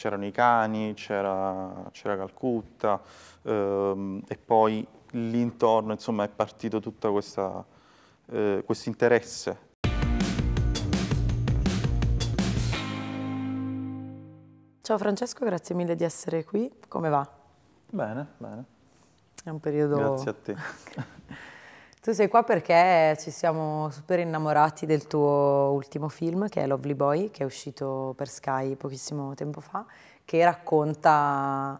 c'erano i cani, c'era, Calcutta ehm, e poi l'intorno insomma è partito tutto eh, questo eh, quest interesse. Ciao Francesco, grazie mille di essere qui, come va? Bene, bene. È un periodo... Grazie a te. Tu sei qua perché ci siamo super innamorati del tuo ultimo film, che è Lovely Boy, che è uscito per Sky pochissimo tempo fa, che racconta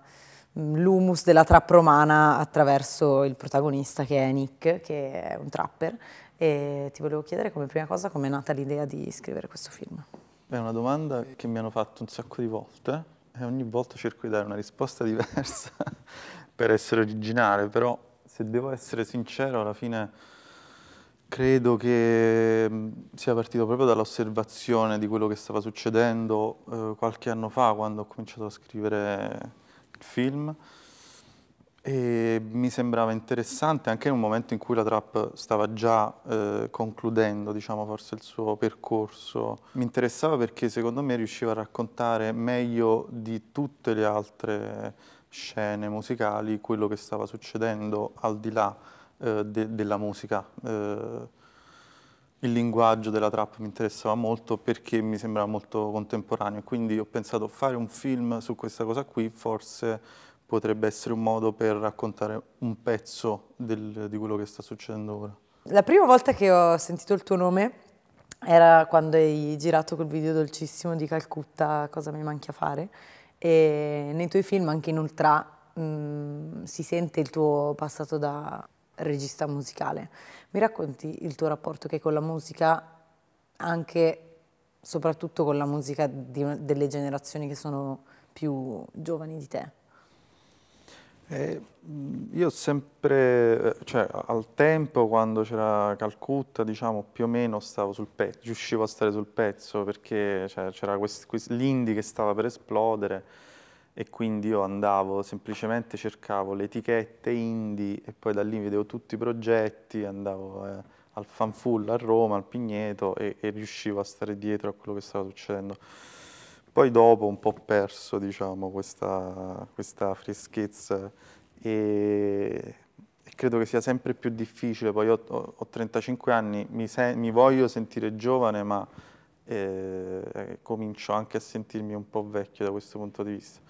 mm, l'humus della trap romana attraverso il protagonista che è Nick, che è un trapper. E ti volevo chiedere come prima cosa come è nata l'idea di scrivere questo film. È una domanda che mi hanno fatto un sacco di volte e ogni volta cerco di dare una risposta diversa per essere originale, però se devo essere sincero, alla fine credo che mm, sia partito proprio dall'osservazione di quello che stava succedendo eh, qualche anno fa, quando ho cominciato a scrivere il film. E mi sembrava interessante anche in un momento in cui la trap stava già eh, concludendo, diciamo, forse il suo percorso. Mi interessava perché secondo me riusciva a raccontare meglio di tutte le altre scene musicali quello che stava succedendo al di là eh, de della musica. Eh, il linguaggio della trap mi interessava molto perché mi sembrava molto contemporaneo, quindi ho pensato fare un film su questa cosa qui forse potrebbe essere un modo per raccontare un pezzo del, di quello che sta succedendo ora. La prima volta che ho sentito il tuo nome era quando hai girato quel video dolcissimo di Calcutta, Cosa mi manchi a fare, e nei tuoi film, anche in Ultra, mh, mm, si sente il tuo passato da regista musicale. Mi racconti il tuo rapporto che hai con la musica, anche soprattutto con la musica di, delle generazioni che sono più giovani di te? Eh, io sempre, eh, cioè al tempo quando c'era Calcutta, diciamo più o meno stavo sul pezzo, riuscivo a stare sul pezzo perché cioè, c'era cioè, l'indie che stava per esplodere e quindi io andavo, semplicemente cercavo le etichette indie e poi da lì vedevo tutti i progetti, andavo eh, al Fanful a Roma, al Pigneto e, e riuscivo a stare dietro a quello che stava succedendo. Poi dopo un po' perso diciamo, questa, questa freschezza e credo che sia sempre più difficile, poi ho, ho 35 anni, mi, mi, voglio sentire giovane, ma eh, comincio anche a sentirmi un po' vecchio da questo punto di vista.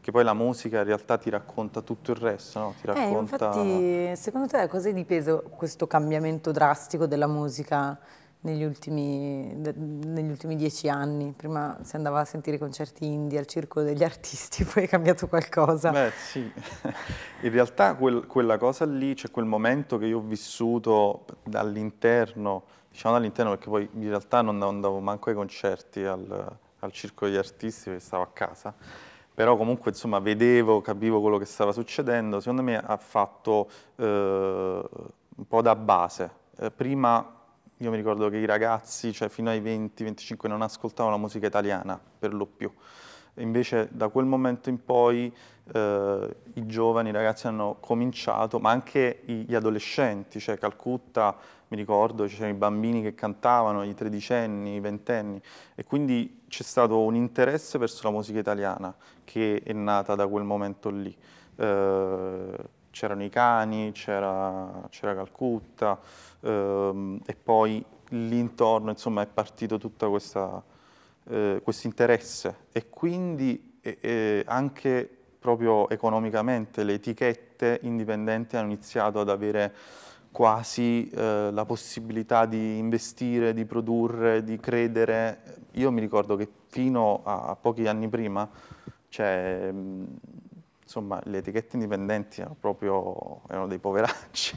Che poi la musica in realtà ti racconta tutto il resto, no? Ti eh, racconta... Eh, infatti, secondo te cosa è di peso questo cambiamento drastico della musica? negli ultimi, negli ultimi, dieci anni. Prima si andava a sentire concerti indie al circolo degli artisti, poi è cambiato qualcosa. Beh sì, in realtà quel, quella cosa lì, cioè quel momento che io ho vissuto dall'interno, diciamo dall'interno perché poi in realtà non andavo manco ai concerti al, al circolo degli artisti perché stavo a casa, però comunque insomma vedevo, capivo quello che stava succedendo, secondo me ha fatto eh, un po' da base. Eh, prima io mi ricordo che i ragazzi, cioè fino ai 20-25, non ascoltavano la musica italiana, per lo più. Invece da quel momento in poi eh, i giovani, i ragazzi hanno cominciato, ma anche gli adolescenti, cioè Calcutta, mi ricordo, c'erano i bambini che cantavano, i tredicenni, i ventenni, e quindi c'è stato un interesse verso la musica italiana che è nata da quel momento lì. Eh, c'erano i cani, c'era, Calcutta ehm, e poi l'intorno insomma è partito tutto eh, questo eh, quest interesse e quindi eh, anche proprio economicamente le etichette indipendenti hanno iniziato ad avere quasi eh, la possibilità di investire, di produrre, di credere. Io mi ricordo che fino a, a pochi anni prima cioè, insomma, le etichette indipendenti erano proprio erano dei poveracci,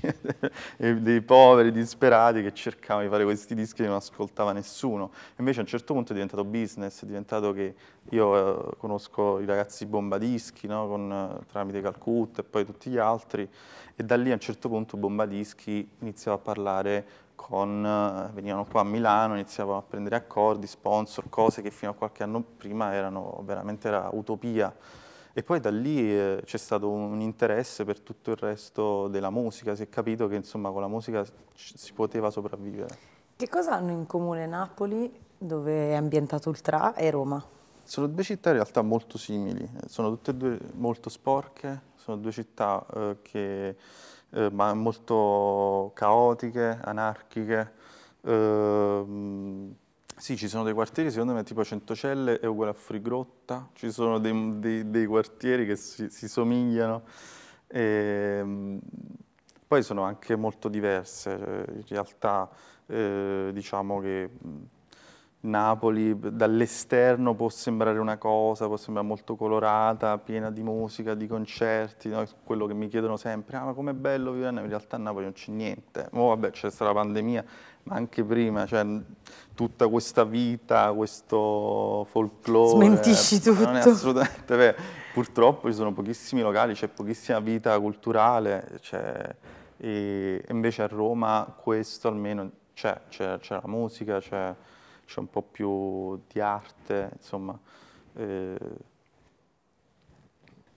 dei poveri disperati che cercavano di fare questi dischi e non ascoltava nessuno. Invece a un certo punto è diventato business, è diventato che io eh, conosco i ragazzi Bombadischi no? Con, eh, tramite Calcutta e poi tutti gli altri e da lì a un certo punto Bombadischi iniziava a parlare con, eh, venivano qua a Milano, iniziavano a prendere accordi, sponsor, cose che fino a qualche anno prima erano veramente era utopia. E poi da lì eh, c'è stato un interesse per tutto il resto della musica, si è capito che insomma con la musica si poteva sopravvivere. Che cosa hanno in comune Napoli, dove è ambientato Ultra, e Roma? Sono due città in realtà molto simili, sono tutte e due molto sporche, sono due città eh, che, eh, molto caotiche, anarchiche, ehm, sì, ci sono dei quartieri, secondo me tipo Centocelle è uguale a Frigrotta, ci sono dei, dei, dei quartieri che si, si somigliano, e, ehm, poi sono anche molto diverse, eh, in realtà eh, diciamo che Napoli dall'esterno può sembrare una cosa, può sembrare molto colorata, piena di musica, di concerti, no? quello che mi chiedono sempre, ah ma com'è bello vivere, in realtà a Napoli non c'è niente, oh, vabbè c'è stata la pandemia ma anche prima, cioè tutta questa vita, questo folklore. Smentisci tutto. Non è assolutamente vero. Purtroppo ci sono pochissimi locali, c'è pochissima vita culturale, cioè, e invece a Roma questo almeno c'è, c'è, la musica, c'è, un po' più di arte, insomma. Eh,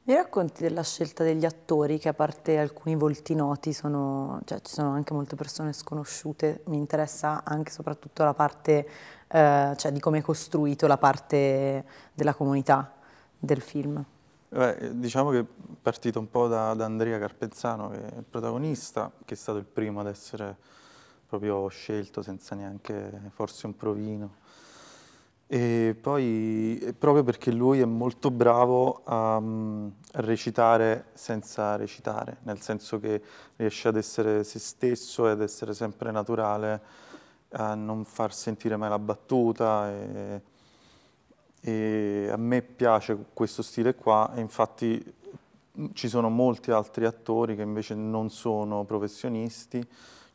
mi racconti della scelta degli attori che a parte alcuni volti noti sono, cioè, ci sono anche molte persone sconosciute, mi interessa anche e soprattutto la parte, eh, cioè di come è costruito la parte della comunità del film. Beh, diciamo che è partito un po' da, da, Andrea Carpezzano, che è il protagonista, che è stato il primo ad essere proprio scelto senza neanche forse un provino. E poi, proprio perché lui è molto bravo a, mm, a, recitare senza recitare, nel senso che riesce ad essere se stesso e ad essere sempre naturale, a non far sentire mai la battuta. E, e a me piace questo stile qua, e infatti mm, ci sono molti altri attori che invece non sono professionisti, ci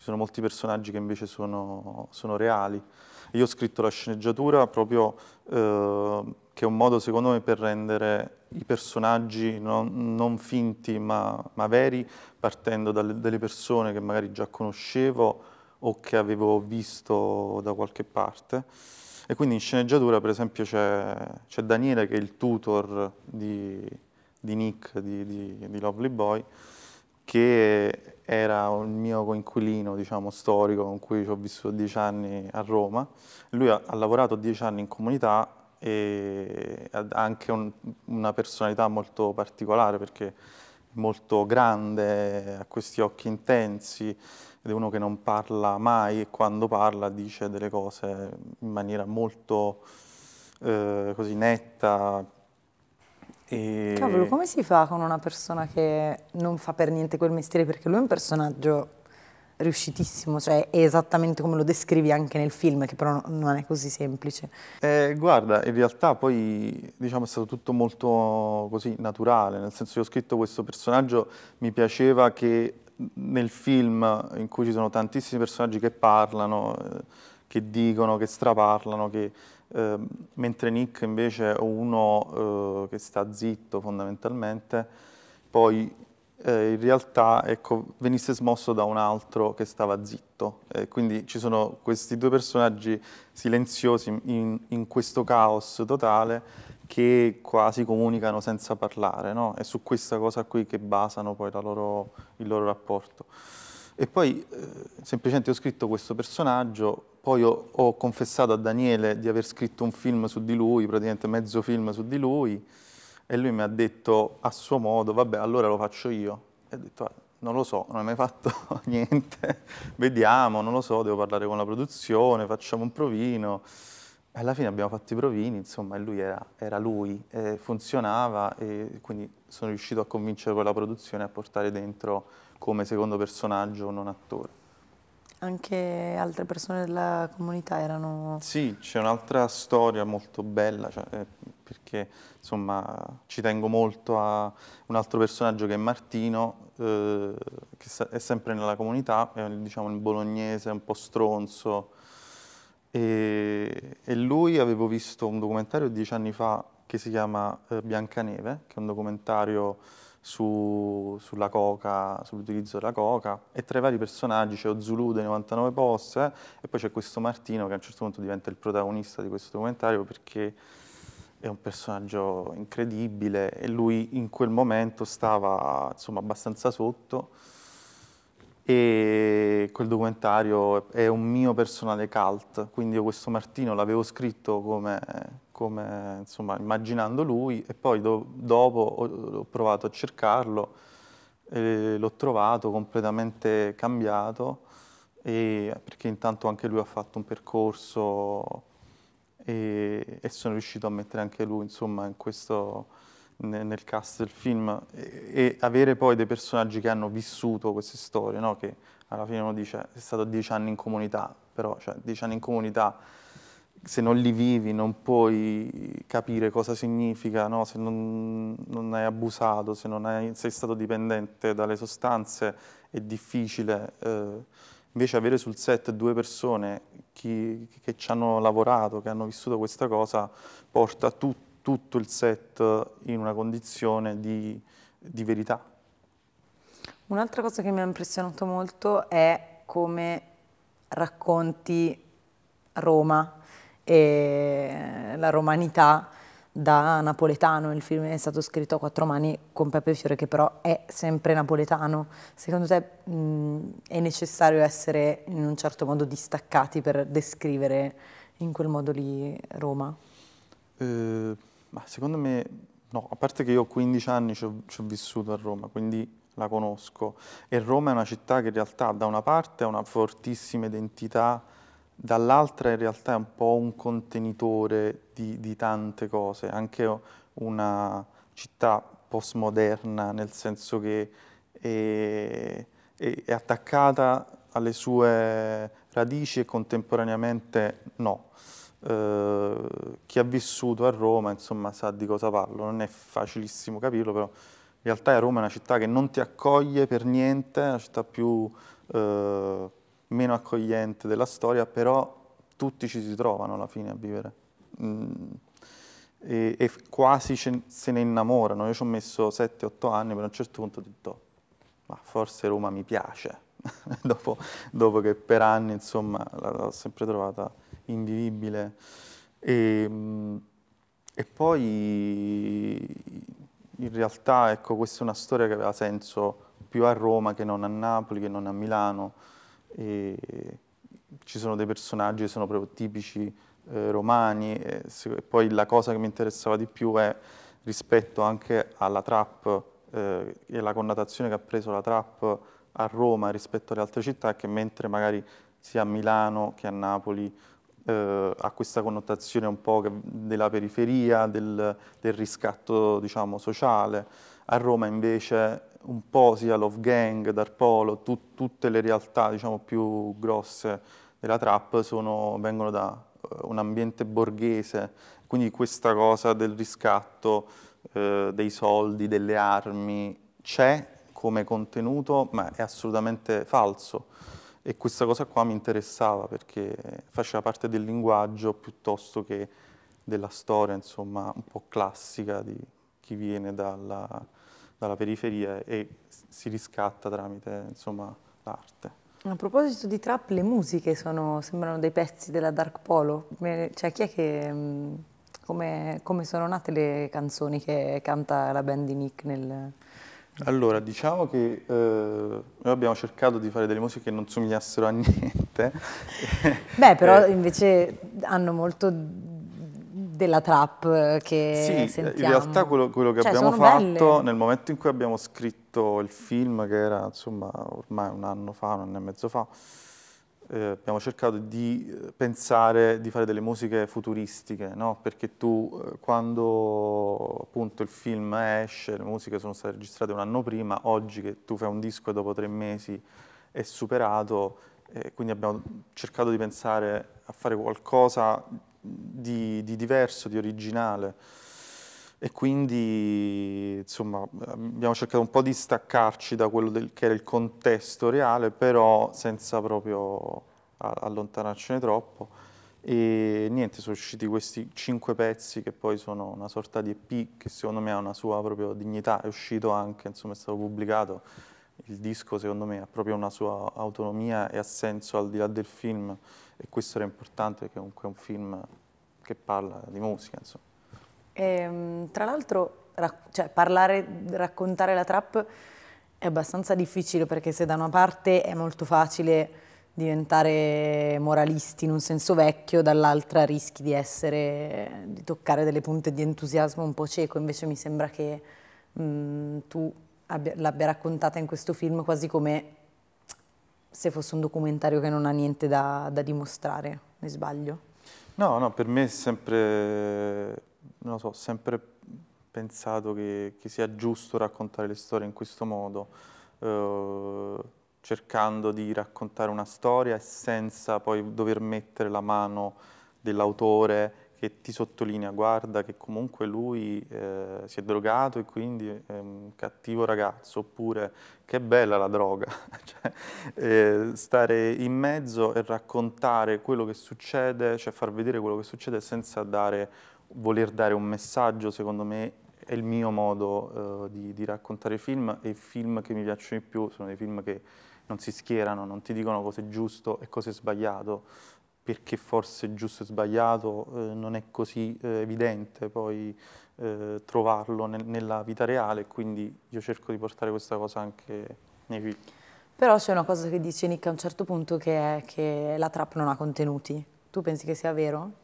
sono molti personaggi che invece sono, sono reali. Io ho scritto la sceneggiatura proprio eh, che è un modo secondo me per rendere i personaggi non, non finti ma, ma, veri, partendo dalle, dalle persone che magari già conoscevo o che avevo visto da qualche parte. E quindi in sceneggiatura, per esempio, c'è Daniele che è il tutor di, di Nick, di, di, di Lovely Boy, che era un mio coinquilino diciamo, storico con cui ho vissuto dieci anni a Roma. Lui ha, ha lavorato dieci anni in comunità e ha anche un, una personalità molto particolare perché è molto grande, ha questi occhi intensi ed è uno che non parla mai e quando parla dice delle cose in maniera molto eh, così netta, e... Cavolo, come si fa con una persona che non fa per niente quel mestiere? Perché lui è un personaggio riuscitissimo, cioè è esattamente come lo descrivi anche nel film, che però non è così semplice. Eh, guarda, in realtà poi diciamo è stato tutto molto così naturale, nel senso che ho scritto questo personaggio, mi piaceva che nel film in cui ci sono tantissimi personaggi che parlano, eh, che dicono, che straparlano, che Ehm, mentre Nick invece è uno eh, che sta zitto fondamentalmente, poi eh, in realtà ecco, venisse smosso da un altro che stava zitto. Eh, quindi ci sono questi due personaggi silenziosi in, in, questo caos totale che quasi comunicano senza parlare, no? È su questa cosa qui che basano poi loro, il loro rapporto. E poi eh, semplicemente ho scritto questo personaggio poi ho, ho, confessato a Daniele di aver scritto un film su di lui, praticamente mezzo film su di lui, e lui mi ha detto a suo modo, vabbè, allora lo faccio io. E ho detto, ah, non lo so, non hai mai fatto niente, vediamo, non lo so, devo parlare con la produzione, facciamo un provino. E alla fine abbiamo fatto i provini, insomma, e lui era, era lui, eh, funzionava, e quindi sono riuscito a convincere poi la produzione a portare dentro come secondo personaggio un non attore anche altre persone della comunità erano... Sì, c'è un'altra storia molto bella, cioè, eh, perché insomma ci tengo molto a un altro personaggio che è Martino, eh, che è sempre nella comunità, è diciamo un bolognese un po' stronzo, e, e lui avevo visto un documentario dieci anni fa che si chiama eh, Biancaneve, che è un documentario su, sulla coca, sull'utilizzo della coca e tra i vari personaggi c'è Zulu dei 99 post eh, e poi c'è questo Martino che a un certo punto diventa il protagonista di questo documentario perché è un personaggio incredibile e lui in quel momento stava insomma abbastanza sotto e quel documentario è un mio personale cult, quindi io questo Martino l'avevo scritto come come insomma, immaginando lui e poi do, dopo ho, ho, provato a cercarlo, eh, l'ho trovato completamente cambiato e, perché intanto anche lui ha fatto un percorso e, e sono riuscito a mettere anche lui insomma, in questo, nel, nel cast del film e, e, avere poi dei personaggi che hanno vissuto queste storie, no? che alla fine uno dice è stato dieci anni in comunità, però cioè, dieci anni in comunità se non li vivi non puoi capire cosa significa, no? se non, non, hai abusato, se non hai, sei stato dipendente dalle sostanze è difficile. Eh, invece avere sul set due persone chi, che ci hanno lavorato, che hanno vissuto questa cosa, porta tu, tutto il set in una condizione di, di verità. Un'altra cosa che mi ha impressionato molto è come racconti Roma, e la romanità da napoletano, il film è stato scritto a quattro mani con Peppe Fiore che però è sempre napoletano. Secondo te mh, è necessario essere in un certo modo distaccati per descrivere in quel modo lì Roma? Eh, secondo me no, a parte che io ho 15 anni ci ho, ci ho vissuto a Roma, quindi la conosco e Roma è una città che in realtà da una parte ha una fortissima identità dall'altra in realtà è un po' un contenitore di, di tante cose, anche una città postmoderna, nel senso che è, è, è attaccata alle sue radici e contemporaneamente no. Eh, chi ha vissuto a Roma insomma sa di cosa parlo, non è facilissimo capirlo però in realtà Roma è una città che non ti accoglie per niente, è una città più eh, meno accogliente della storia, però tutti ci si trovano alla fine a vivere. Mm. E, e, quasi se ne innamorano. Io ci ho messo 7-8 anni, per un certo punto ho detto, ma forse Roma mi piace. dopo, dopo, che per anni, insomma, l'ho sempre trovata invivibile. E, mm, e, poi, in realtà, ecco, questa è una storia che aveva senso più a Roma che non a Napoli, che non a Milano. E ci sono dei personaggi che sono proprio tipici eh, romani e, e poi la cosa che mi interessava di più è rispetto anche alla trap eh, e la connotazione che ha preso la trap a Roma rispetto alle altre città che mentre magari sia a Milano che a Napoli eh, ha questa connotazione un po' della periferia, del, del riscatto diciamo, sociale. A Roma invece un po' sia Love Gang, Darpolo, tu, tutte le realtà diciamo, più grosse della trap sono, vengono da uh, un ambiente borghese, quindi questa cosa del riscatto uh, dei soldi, delle armi c'è come contenuto, ma è assolutamente falso e questa cosa qua mi interessava perché faceva parte del linguaggio piuttosto che della storia, insomma, un po' classica di chi viene dalla, dalla periferia e si riscatta tramite, l'arte. A proposito di trap, le musiche sono, sembrano dei pezzi della Dark Polo. Cioè, chi è che... Mm, come, come sono nate le canzoni che canta la band di Nick nel, allora, diciamo che eh, noi abbiamo cercato di fare delle musiche che non somigliassero a niente. Beh, però eh, invece hanno molto della trap che sì, sentiamo. in realtà quello, quello che cioè, abbiamo fatto belle. nel momento in cui abbiamo scritto il film, che era insomma ormai un anno fa, un anno e mezzo fa, eh, abbiamo cercato di eh, pensare di fare delle musiche futuristiche, no? perché tu eh, quando appunto il film esce, le musiche sono state registrate un anno prima, oggi che tu fai un disco e dopo tre mesi è superato, eh, quindi abbiamo cercato di pensare a fare qualcosa di, di diverso, di originale e quindi insomma, abbiamo cercato un po' di staccarci da quello del, che era il contesto reale, però senza proprio allontanarcene troppo. E niente, sono usciti questi cinque pezzi che poi sono una sorta di EP che secondo me ha una sua propria dignità, è uscito anche, insomma è stato pubblicato, il disco secondo me ha proprio una sua autonomia e ha senso al di là del film e questo era importante perché comunque è un film che parla di musica. Insomma. E, ehm, tra l'altro, rac cioè, parlare, raccontare la trap è abbastanza difficile perché se da una parte è molto facile diventare moralisti in un senso vecchio, dall'altra rischi di essere, di toccare delle punte di entusiasmo un po' cieco, invece mi sembra che mh, mhmm, tu l'abbia raccontata in questo film quasi come se fosse un documentario che non ha niente da, da dimostrare, mi sbaglio? No, no, per me è sempre non lo so, sempre pensato che, che sia giusto raccontare le storie in questo modo, eh, cercando di raccontare una storia senza poi dover mettere la mano dell'autore che ti sottolinea, guarda che comunque lui eh, si è drogato e quindi è un cattivo ragazzo, oppure che bella la droga, cioè, eh, stare in mezzo e raccontare quello che succede, cioè far vedere quello che succede senza dare voler dare un messaggio, secondo me, è il mio modo eh, di, di, raccontare film e i film che mi piacciono di più sono dei film che non si schierano, non ti dicono cosa è giusto e cosa è sbagliato, perché forse giusto e sbagliato eh, non è così eh, evidente poi eh, trovarlo nel, nella vita reale, quindi io cerco di portare questa cosa anche nei film. Però c'è una cosa che dice Nick a un certo punto che è che la trap non ha contenuti. Tu pensi che sia vero?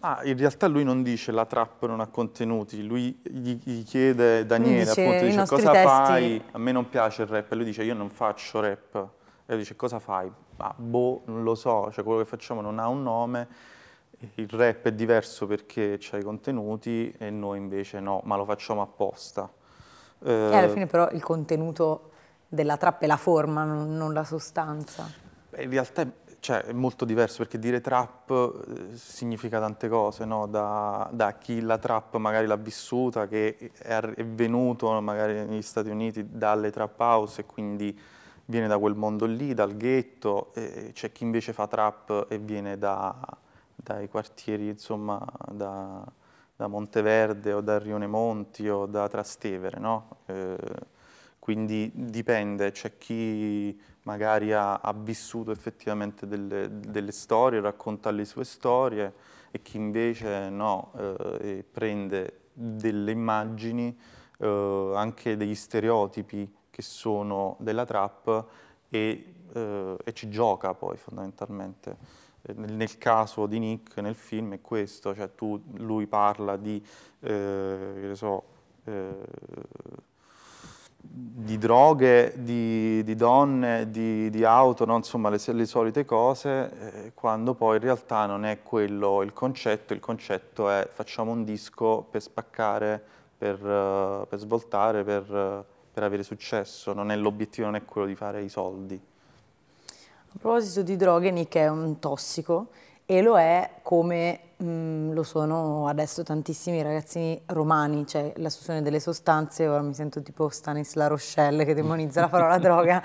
Ah, in realtà lui non dice la trap non ha contenuti, lui gli, gli chiede Daniele, dice, appunto, dice cosa testi... fai? A me non piace il rap, e lui dice io non faccio rap. E lui dice cosa fai? Ma boh, non lo so, cioè quello che facciamo non ha un nome, il rap è diverso perché c'ha i contenuti e noi invece no, ma lo facciamo apposta. Eh, e alla eh, fine però il contenuto della trap è la forma, non, non la sostanza. In realtà cioè, è molto diverso perché dire trap eh, significa tante cose, no? da, da, chi la trap magari l'ha vissuta, che è, è venuto magari negli Stati Uniti dalle trap house e quindi viene da quel mondo lì, dal ghetto, c'è chi invece fa trap e viene da, dai quartieri, insomma, da, da, Monteverde o da Rione Monti o da Trastevere, no? eh, quindi dipende, c'è chi magari ha, ha vissuto effettivamente delle, delle, storie, racconta le sue storie e chi invece no, eh, prende delle immagini, eh, anche degli stereotipi che sono della trap e, eh, e ci gioca poi fondamentalmente eh, nel caso di Nick nel film è questo, cioè tu, lui parla di, eh, so, eh, di droghe, di, di donne, di, di auto, no? insomma le, le, solite cose, eh, quando poi in realtà non è quello il concetto, il concetto è facciamo un disco per spaccare, per, uh, per svoltare, per, uh, per, avere successo, l'obiettivo non è quello di fare i soldi. A proposito di droghe, Nick è un tossico e lo è come mh, mm, lo sono adesso tantissimi ragazzini romani, cioè l'assunzione delle sostanze, ora mi sento tipo Stanisla Rochelle che demonizza la parola droga,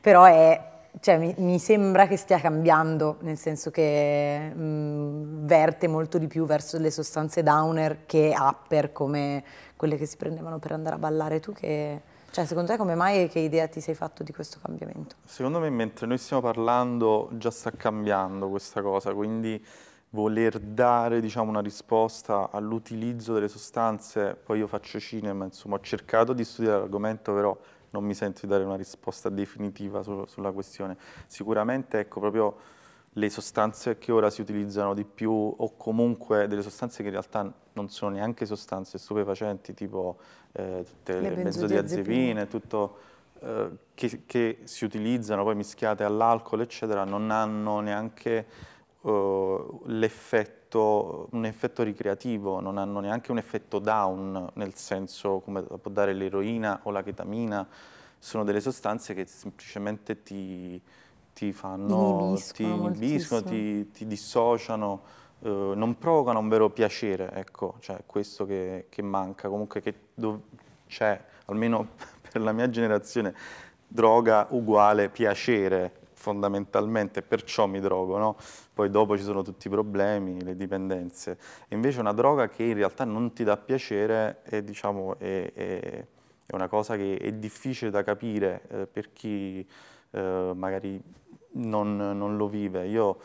però è cioè, mi, mi, sembra che stia cambiando, nel senso che mh, mm, verte molto di più verso le sostanze downer che upper, come quelle che si prendevano per andare a ballare. Tu che cioè, secondo te come mai e che idea ti sei fatto di questo cambiamento? Secondo me mentre noi stiamo parlando già sta cambiando questa cosa, quindi voler dare diciamo, una risposta all'utilizzo delle sostanze, poi io faccio cinema, insomma ho cercato di studiare l'argomento però non mi sento di dare una risposta definitiva su, sulla questione. Sicuramente ecco proprio le sostanze che ora si utilizzano di più o comunque delle sostanze che in realtà non sono neanche sostanze stupefacenti tipo eh, tutte le, le benzodiazepine, tutto eh, che, che, si utilizzano poi mischiate all'alcol eccetera non hanno neanche eh, l'effetto, un effetto ricreativo, non hanno neanche un effetto down nel senso come può dare l'eroina o la ketamina, sono delle sostanze che semplicemente ti ti fanno, ti inibiscono, ti, ti dissociano, eh, non provocano un vero piacere, ecco, cioè questo che, che manca, comunque che c'è, almeno per la mia generazione, droga uguale piacere fondamentalmente, perciò mi drogo, no? Poi dopo ci sono tutti i problemi, le dipendenze. Invece una droga che in realtà non ti dà piacere è, diciamo, è, è, è una cosa che è difficile da capire eh, per chi eh, magari non, non lo vive. Io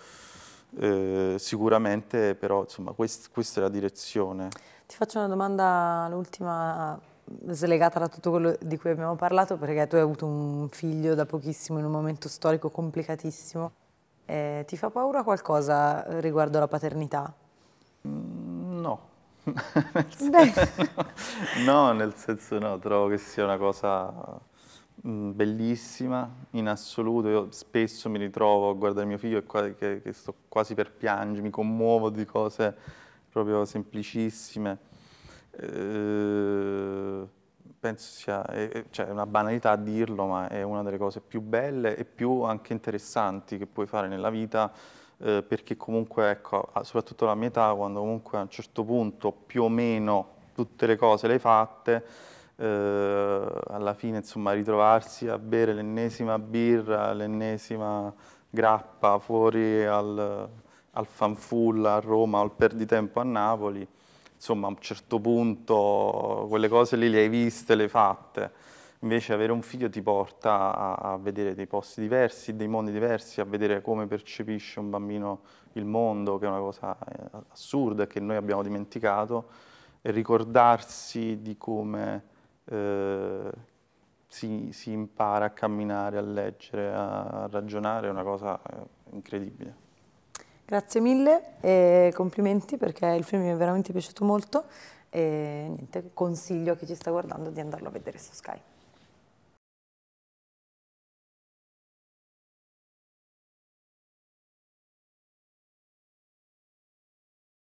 eh, sicuramente però insomma, quest, questa è la direzione. Ti faccio una domanda, l'ultima slegata da tutto quello di cui abbiamo parlato, perché tu hai avuto un figlio da pochissimo in un momento storico complicatissimo. Eh, ti fa paura qualcosa riguardo alla paternità? Mm, no. nel senso, no, nel senso no, trovo che sia una cosa Mm, bellissima in assoluto, io spesso mi ritrovo a guardare mio figlio e che, che sto quasi per piangere, mi commuovo di cose proprio semplicissime. Eh, penso sia è, cioè, una banalità a dirlo, ma è una delle cose più belle e più anche interessanti che puoi fare nella vita, eh, perché comunque, ecco, soprattutto alla mia età, quando comunque a un certo punto più o meno tutte le cose le hai fatte, eh, alla fine insomma, ritrovarsi a bere l'ennesima birra, l'ennesima grappa fuori al, al, fanfulla a Roma o al perditempo a Napoli, insomma a un certo punto quelle cose lì le hai viste, le hai fatte. Invece avere un figlio ti porta a, a vedere dei posti diversi, dei mondi diversi, a vedere come percepisce un bambino il mondo, che è una cosa eh, assurda che noi abbiamo dimenticato, e ricordarsi di come eh, si, si, impara a camminare, a leggere, a ragionare, è una cosa eh, incredibile. Grazie mille e complimenti perché il film mi è veramente piaciuto molto e niente, consiglio a chi ci sta guardando di andarlo a vedere su Skype.